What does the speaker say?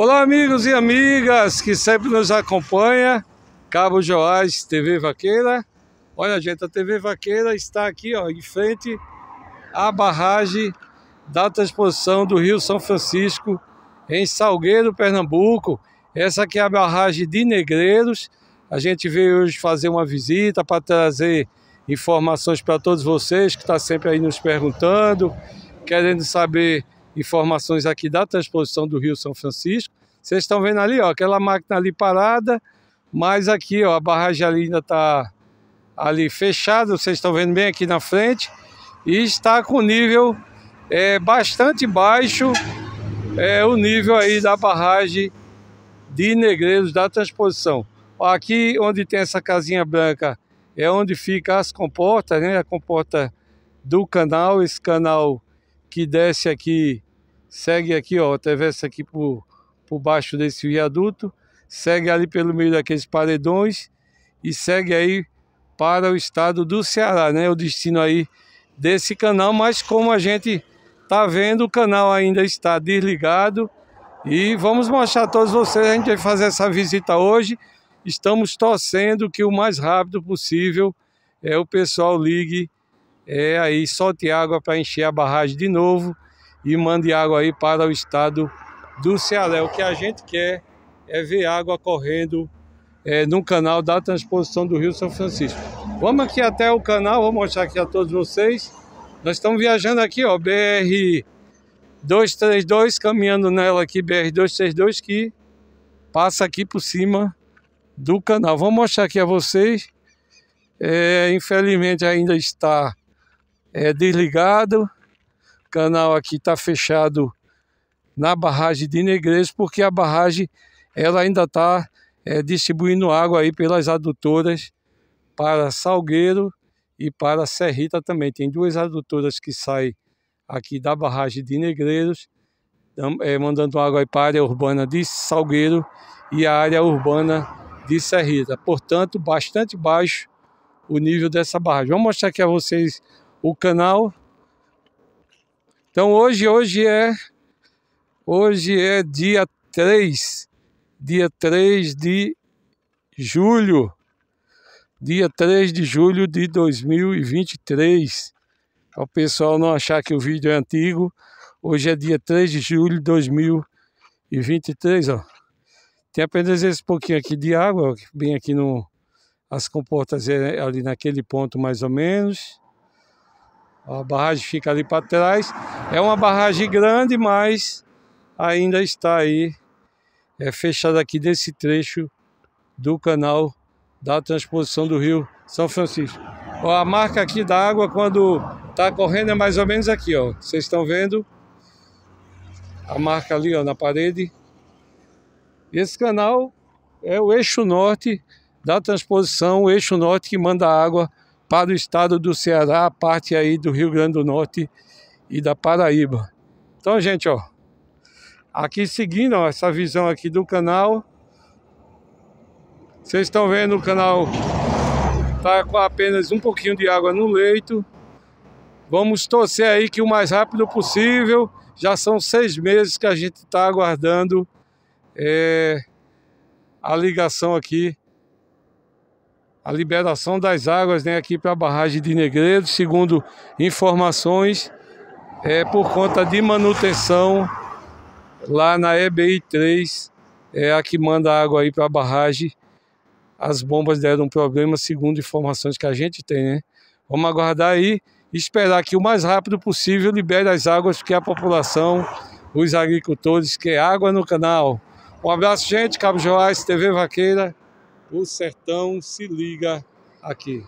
Olá, amigos e amigas que sempre nos acompanha, Cabo Joás, TV Vaqueira. Olha, gente, a TV Vaqueira está aqui, ó, em frente à barragem da transposição do Rio São Francisco, em Salgueiro, Pernambuco. Essa aqui é a barragem de Negreiros. A gente veio hoje fazer uma visita para trazer informações para todos vocês que estão tá sempre aí nos perguntando, querendo saber informações aqui da transposição do Rio São Francisco. Vocês estão vendo ali, ó, aquela máquina ali parada, mas aqui, ó, a barragem ali ainda está ali fechada, vocês estão vendo bem aqui na frente, e está com nível é, bastante baixo, é, o nível aí da barragem de Negreiros da transposição. aqui onde tem essa casinha branca é onde fica as comportas, né, a comporta do canal, esse canal que desce aqui segue aqui, ó, atravessa aqui por, por baixo desse viaduto, segue ali pelo meio daqueles paredões e segue aí para o estado do Ceará, né? O destino aí desse canal, mas como a gente tá vendo, o canal ainda está desligado e vamos mostrar a todos vocês, a gente vai fazer essa visita hoje. Estamos torcendo que o mais rápido possível é o pessoal ligue é aí solte água para encher a barragem de novo e mande água aí para o estado do Ceará. O que a gente quer é ver água correndo é, no canal da transposição do Rio São Francisco. Vamos aqui até o canal, vou mostrar aqui a todos vocês. Nós estamos viajando aqui, ó, BR 232, caminhando nela aqui, BR 232, que passa aqui por cima do canal. Vou mostrar aqui a vocês. É, infelizmente ainda está é, desligado canal aqui está fechado na barragem de Negreiros, porque a barragem ela ainda está é, distribuindo água aí pelas adutoras para Salgueiro e para Serrita também. Tem duas adutoras que saem aqui da barragem de Negreiros, é, mandando água aí para a área urbana de Salgueiro e a área urbana de Serrita. Portanto, bastante baixo o nível dessa barragem. Vou mostrar aqui a vocês o canal então hoje, hoje é hoje é dia 3, dia 3 de julho. Dia 3 de julho de 2023. Para o pessoal não achar que o vídeo é antigo, hoje é dia 3 de julho de 2023, ó. Tem apenas esse pouquinho aqui de água, bem aqui no as comportas é, ali naquele ponto mais ou menos. A barragem fica ali para trás. É uma barragem grande, mas ainda está aí é, fechada aqui desse trecho do canal da transposição do rio São Francisco. Ó, a marca aqui da água quando está correndo é mais ou menos aqui, ó. Vocês estão vendo a marca ali, ó, na parede. Esse canal é o eixo norte da transposição, o eixo norte que manda água para o estado do Ceará, a parte aí do Rio Grande do Norte e da Paraíba. Então, gente, ó, aqui seguindo ó, essa visão aqui do canal, vocês estão vendo o canal tá com apenas um pouquinho de água no leito. Vamos torcer aí que o mais rápido possível. Já são seis meses que a gente está aguardando é, a ligação aqui a liberação das águas né, aqui para a barragem de Negredo, segundo informações, é por conta de manutenção lá na EBI 3, é a que manda água aí para a barragem. As bombas deram um problema, segundo informações que a gente tem, né? Vamos aguardar aí esperar que o mais rápido possível libere as águas, porque a população, os agricultores, quer água no canal. Um abraço, gente. Cabo Joás, TV Vaqueira o sertão se liga aqui.